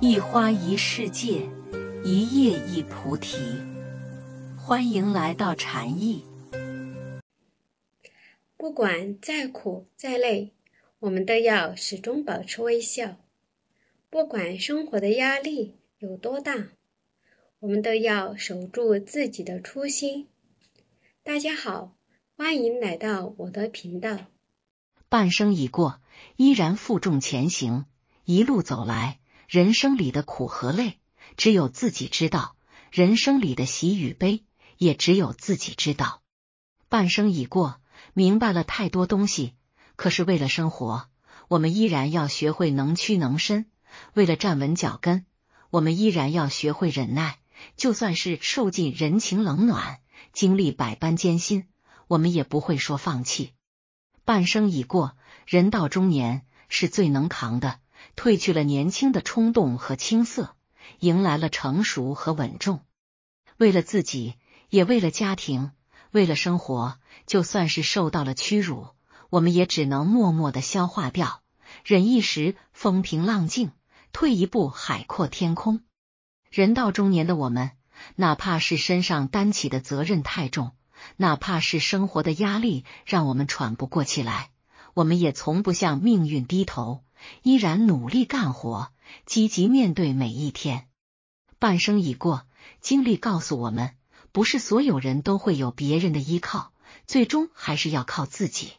一花一世界，一叶一菩提。欢迎来到禅意。不管再苦再累，我们都要始终保持微笑。不管生活的压力有多大，我们都要守住自己的初心。大家好，欢迎来到我的频道。半生已过，依然负重前行。一路走来。人生里的苦和累，只有自己知道；人生里的喜与悲，也只有自己知道。半生已过，明白了太多东西。可是为了生活，我们依然要学会能屈能伸；为了站稳脚跟，我们依然要学会忍耐。就算是受尽人情冷暖，经历百般艰辛，我们也不会说放弃。半生已过，人到中年是最能扛的。褪去了年轻的冲动和青涩，迎来了成熟和稳重。为了自己，也为了家庭，为了生活，就算是受到了屈辱，我们也只能默默的消化掉，忍一时风平浪静，退一步海阔天空。人到中年的我们，哪怕是身上担起的责任太重，哪怕是生活的压力让我们喘不过气来，我们也从不向命运低头。依然努力干活，积极面对每一天。半生已过，经历告诉我们，不是所有人都会有别人的依靠，最终还是要靠自己。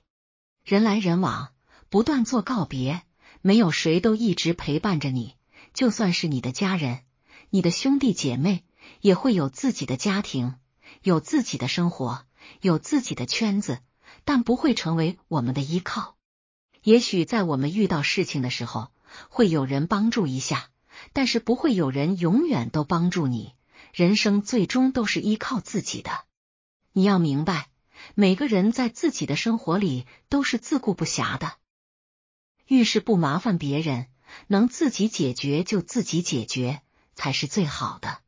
人来人往，不断做告别，没有谁都一直陪伴着你。就算是你的家人、你的兄弟姐妹，也会有自己的家庭、有自己的生活、有自己的圈子，但不会成为我们的依靠。也许在我们遇到事情的时候，会有人帮助一下，但是不会有人永远都帮助你。人生最终都是依靠自己的，你要明白，每个人在自己的生活里都是自顾不暇的，遇事不麻烦别人，能自己解决就自己解决，才是最好的。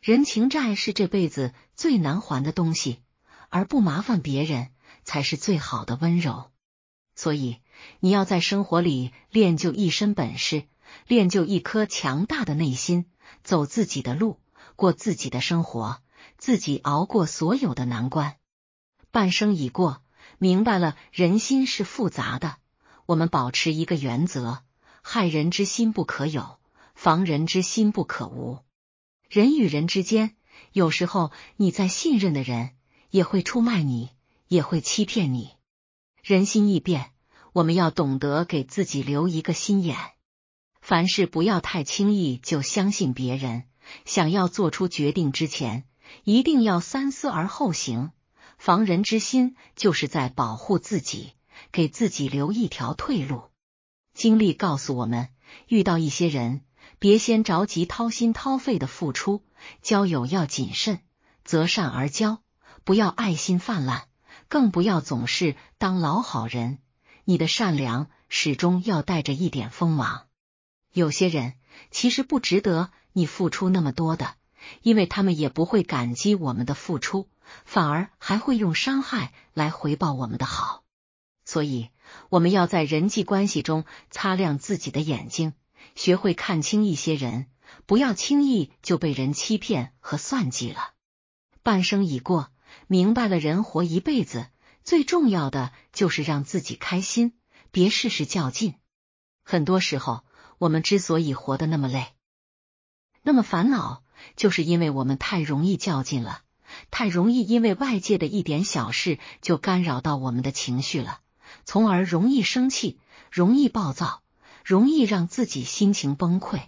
人情债是这辈子最难还的东西，而不麻烦别人，才是最好的温柔。所以，你要在生活里练就一身本事，练就一颗强大的内心，走自己的路，过自己的生活，自己熬过所有的难关。半生已过，明白了人心是复杂的。我们保持一个原则：害人之心不可有，防人之心不可无。人与人之间，有时候你再信任的人，也会出卖你，也会欺骗你。人心易变，我们要懂得给自己留一个心眼，凡事不要太轻易就相信别人。想要做出决定之前，一定要三思而后行。防人之心就是在保护自己，给自己留一条退路。经历告诉我们，遇到一些人，别先着急掏心掏肺的付出。交友要谨慎，择善而交，不要爱心泛滥。更不要总是当老好人，你的善良始终要带着一点锋芒。有些人其实不值得你付出那么多的，因为他们也不会感激我们的付出，反而还会用伤害来回报我们的好。所以，我们要在人际关系中擦亮自己的眼睛，学会看清一些人，不要轻易就被人欺骗和算计了。半生已过。明白了，人活一辈子最重要的就是让自己开心，别事事较劲。很多时候，我们之所以活得那么累、那么烦恼，就是因为我们太容易较劲了，太容易因为外界的一点小事就干扰到我们的情绪了，从而容易生气、容易暴躁、容易让自己心情崩溃。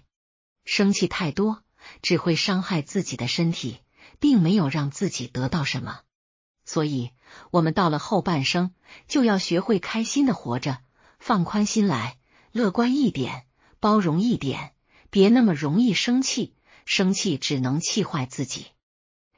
生气太多，只会伤害自己的身体。并没有让自己得到什么，所以我们到了后半生就要学会开心的活着，放宽心来，乐观一点，包容一点，别那么容易生气，生气只能气坏自己。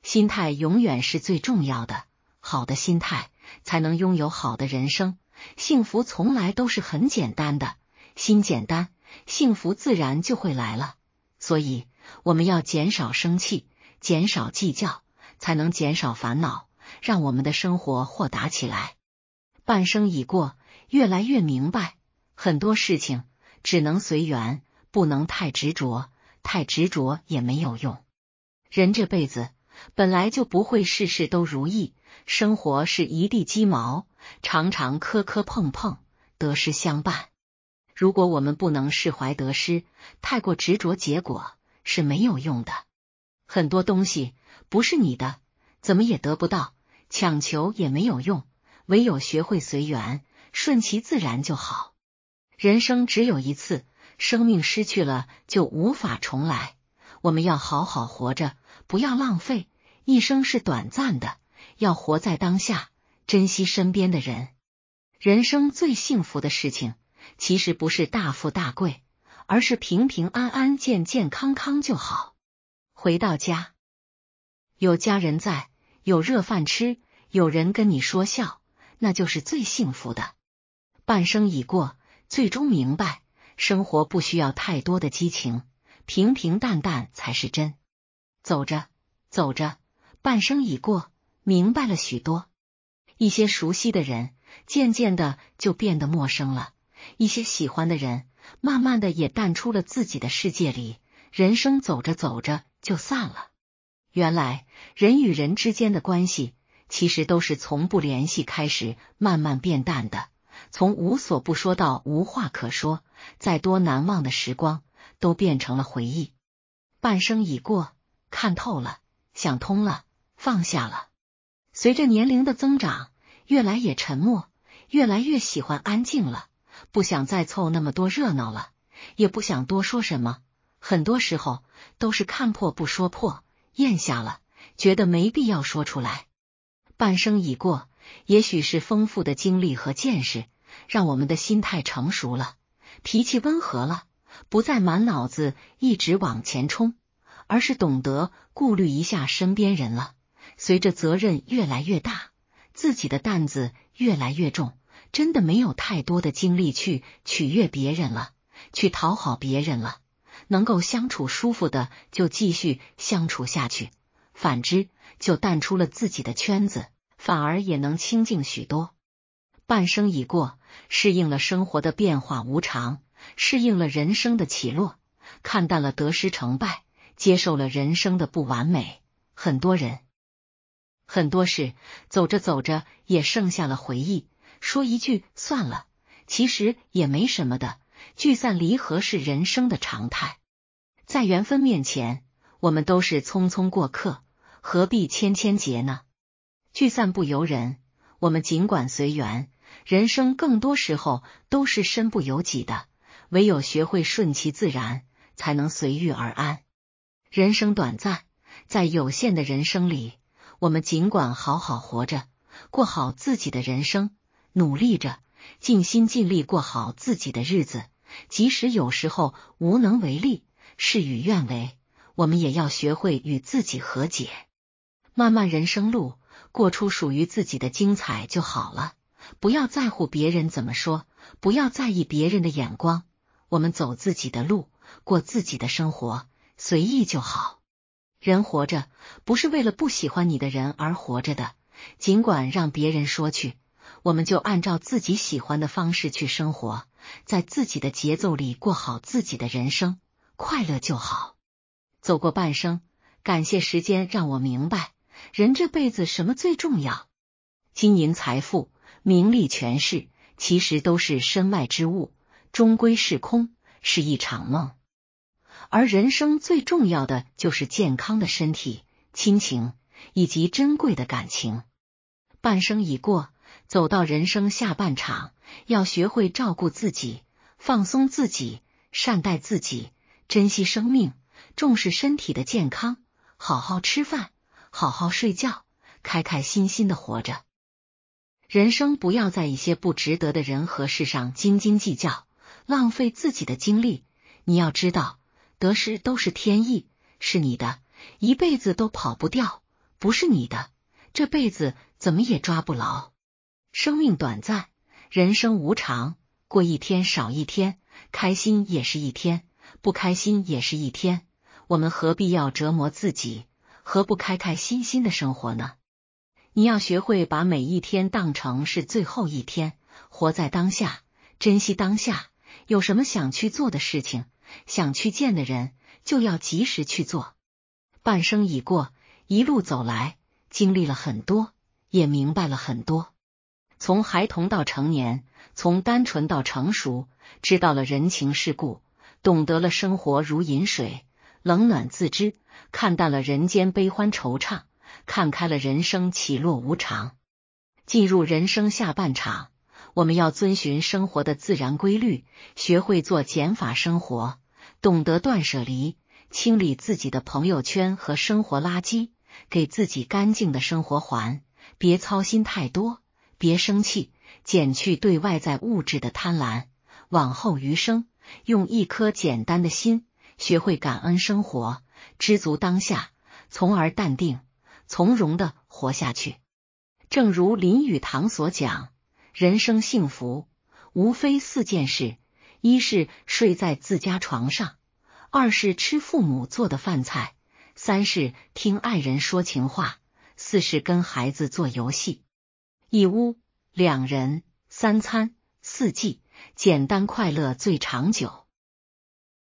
心态永远是最重要的，好的心态才能拥有好的人生。幸福从来都是很简单的，心简单，幸福自然就会来了。所以我们要减少生气。减少计较，才能减少烦恼，让我们的生活豁达起来。半生已过，越来越明白，很多事情只能随缘，不能太执着，太执着也没有用。人这辈子本来就不会事事都如意，生活是一地鸡毛，常常磕磕碰碰，得失相伴。如果我们不能释怀得失，太过执着，结果是没有用的。很多东西不是你的，怎么也得不到，强求也没有用，唯有学会随缘，顺其自然就好。人生只有一次，生命失去了就无法重来，我们要好好活着，不要浪费一生是短暂的，要活在当下，珍惜身边的人。人生最幸福的事情，其实不是大富大贵，而是平平安安、健健康康就好。回到家，有家人在，有热饭吃，有人跟你说笑，那就是最幸福的。半生已过，最终明白，生活不需要太多的激情，平平淡淡才是真。走着走着，半生已过，明白了许多。一些熟悉的人，渐渐的就变得陌生了；一些喜欢的人，慢慢的也淡出了自己的世界里。人生走着走着。就散了。原来人与人之间的关系，其实都是从不联系开始，慢慢变淡的。从无所不说到无话可说，再多难忘的时光，都变成了回忆。半生已过，看透了，想通了，放下了。随着年龄的增长，越来越沉默，越来越喜欢安静了，不想再凑那么多热闹了，也不想多说什么。很多时候都是看破不说破，咽下了，觉得没必要说出来。半生已过，也许是丰富的经历和见识，让我们的心态成熟了，脾气温和了，不再满脑子一直往前冲，而是懂得顾虑一下身边人了。随着责任越来越大，自己的担子越来越重，真的没有太多的精力去取悦别人了，去讨好别人了。能够相处舒服的就继续相处下去，反之就淡出了自己的圈子，反而也能清静许多。半生已过，适应了生活的变化无常，适应了人生的起落，看淡了得失成败，接受了人生的不完美。很多人、很多事，走着走着也剩下了回忆。说一句算了，其实也没什么的。聚散离合是人生的常态。在缘分面前，我们都是匆匆过客，何必千千结呢？聚散不由人，我们尽管随缘。人生更多时候都是身不由己的，唯有学会顺其自然，才能随遇而安。人生短暂，在有限的人生里，我们尽管好好活着，过好自己的人生，努力着，尽心尽力过好自己的日子，即使有时候无能为力。事与愿违，我们也要学会与自己和解。漫漫人生路，过出属于自己的精彩就好了。不要在乎别人怎么说，不要在意别人的眼光。我们走自己的路，过自己的生活，随意就好。人活着，不是为了不喜欢你的人而活着的。尽管让别人说去，我们就按照自己喜欢的方式去生活，在自己的节奏里过好自己的人生。快乐就好。走过半生，感谢时间让我明白，人这辈子什么最重要？金银财富、名利权势，其实都是身外之物，终归是空，是一场梦。而人生最重要的就是健康的身体、亲情以及珍贵的感情。半生已过，走到人生下半场，要学会照顾自己，放松自己，善待自己。珍惜生命，重视身体的健康，好好吃饭，好好睡觉，开开心心的活着。人生不要在一些不值得的人和事上斤斤计较，浪费自己的精力。你要知道，得失都是天意，是你的，一辈子都跑不掉；不是你的，这辈子怎么也抓不牢。生命短暂，人生无常，过一天少一天，开心也是一天。不开心也是一天，我们何必要折磨自己？何不开开心心的生活呢？你要学会把每一天当成是最后一天，活在当下，珍惜当下。有什么想去做的事情，想去见的人，就要及时去做。半生已过，一路走来，经历了很多，也明白了很多。从孩童到成年，从单纯到成熟，知道了人情世故。懂得了生活如饮水，冷暖自知；看淡了人间悲欢惆怅，看开了人生起落无常。进入人生下半场，我们要遵循生活的自然规律，学会做减法生活，懂得断舍离，清理自己的朋友圈和生活垃圾，给自己干净的生活环。别操心太多，别生气，减去对外在物质的贪婪，往后余生。用一颗简单的心，学会感恩生活，知足当下，从而淡定从容的活下去。正如林语堂所讲，人生幸福无非四件事：一是睡在自家床上，二是吃父母做的饭菜，三是听爱人说情话，四是跟孩子做游戏。一屋两人三餐四季。简单快乐最长久。